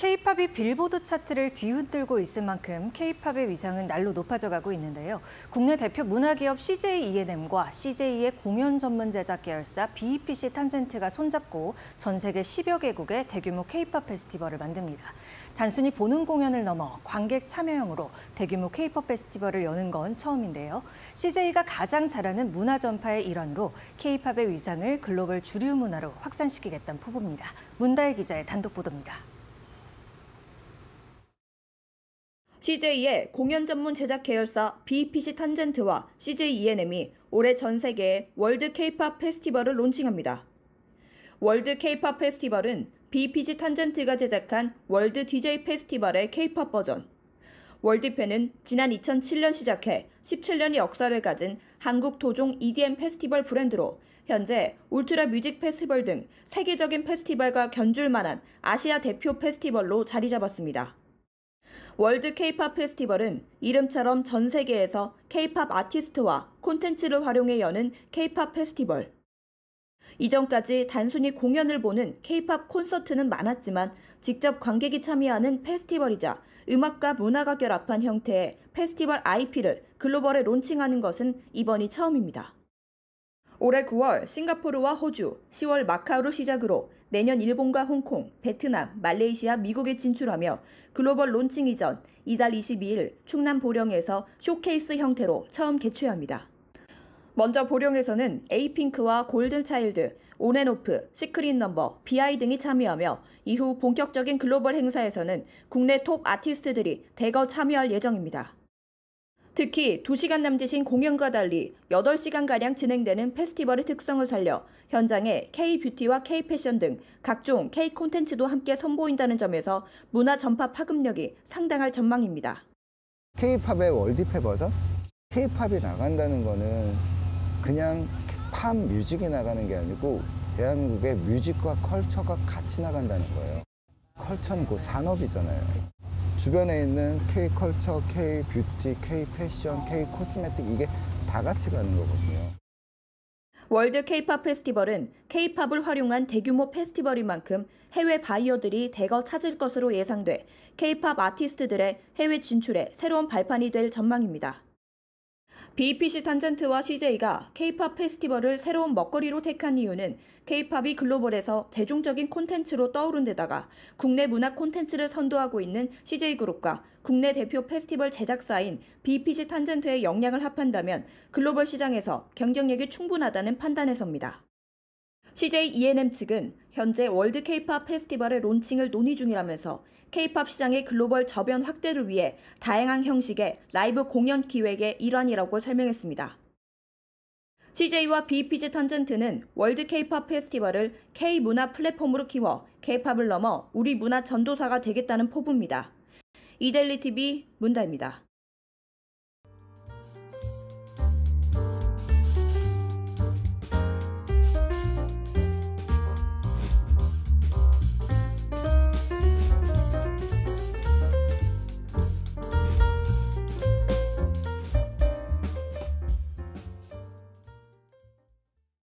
케이팝이 빌보드 차트를 뒤흔들고 있을 만큼 케이팝의 위상은 날로 높아져가고 있는데요. 국내 대표 문화기업 CJ E&M과 CJ의 공연 전문 제작 계열사 BEPC 탄젠트가 손잡고 전 세계 10여 개국의 대규모 케이팝 페스티벌을 만듭니다. 단순히 보는 공연을 넘어 관객 참여형으로 대규모 케이팝 페스티벌을 여는 건 처음인데요. CJ가 가장 잘하는 문화 전파의 일환으로 케이팝의 위상을 글로벌 주류 문화로 확산시키겠다는 포부입니다. 문다혜 기자의 단독 보도입니다. CJ의 공연 전문 제작 계열사 BPC 탄젠트와 CJ E&M이 n 올해 전 세계에 월드 케이팝 페스티벌을 론칭합니다. 월드 케이팝 페스티벌은 BPG 탄젠트가 제작한 월드 DJ 페스티벌의 케이팝 버전. 월드팬은 지난 2007년 시작해 17년의 역사를 가진 한국 도종 EDM 페스티벌 브랜드로 현재 울트라 뮤직 페스티벌 등 세계적인 페스티벌과 견줄 만한 아시아 대표 페스티벌로 자리 잡았습니다. 월드 케이팝 페스티벌은 이름처럼 전 세계에서 케이팝 아티스트와 콘텐츠를 활용해 여는 케이팝 페스티벌. 이전까지 단순히 공연을 보는 케이팝 콘서트는 많았지만 직접 관객이 참여하는 페스티벌이자 음악과 문화가 결합한 형태의 페스티벌 IP를 글로벌에 론칭하는 것은 이번이 처음입니다. 올해 9월 싱가포르와 호주, 10월 마카오를 시작으로 내년 일본과 홍콩, 베트남, 말레이시아, 미국에 진출하며 글로벌 론칭 이전 이달 22일 충남 보령에서 쇼케이스 형태로 처음 개최합니다. 먼저 보령에서는 에이핑크와 골든차일드, 온앤오프, 시크릿 넘버, 비아이 등이 참여하며 이후 본격적인 글로벌 행사에서는 국내 톱 아티스트들이 대거 참여할 예정입니다. 특히 2시간 남짓인 공연과 달리 8시간가량 진행되는 페스티벌의 특성을 살려 현장에 K-뷰티와 K-패션 등 각종 K-콘텐츠도 함께 선보인다는 점에서 문화 전파 파급력이 상당할 전망입니다. K-팝의 월드페 버전? K-팝이 나간다는 거는 그냥 팝 뮤직이 나가는 게 아니고 대한민국의 뮤직과 컬처가 같이 나간다는 거예요. 컬처는 그 산업이잖아요. 주변에 있는 K컬처, K뷰티, K패션, K코스메틱 이게 다 같이 가는 거거든요. 월드 K-팝 페스티벌은 K-팝을 활용한 대규모 페스티벌인 만큼 해외 바이어들이 대거 찾을 것으로 예상돼 K-팝 아티스트들의 해외 진출에 새로운 발판이 될 전망입니다. BPC 탄젠트와 CJ가 K-팝 페스티벌을 새로운 먹거리로 택한 이유는 K-팝이 글로벌에서 대중적인 콘텐츠로 떠오른 데다가 국내 문화 콘텐츠를 선도하고 있는 CJ그룹과 국내 대표 페스티벌 제작사인 BPC 탄젠트의 역량을 합한다면 글로벌 시장에서 경쟁력이 충분하다는 판단에서입니다. CJ E&M n 측은 현재 월드 케이팝 페스티벌의 론칭을 논의 중이라면서 케이팝 시장의 글로벌 저변 확대를 위해 다양한 형식의 라이브 공연 기획의 일환이라고 설명했습니다. CJ와 BPG 탄젠트는 월드 K-팝 페스티벌을 K-문화 플랫폼으로 키워 K-팝을 넘어 우리 문화 전도사가 되겠다는 포부입니다. 이델리 TV 문다입니다.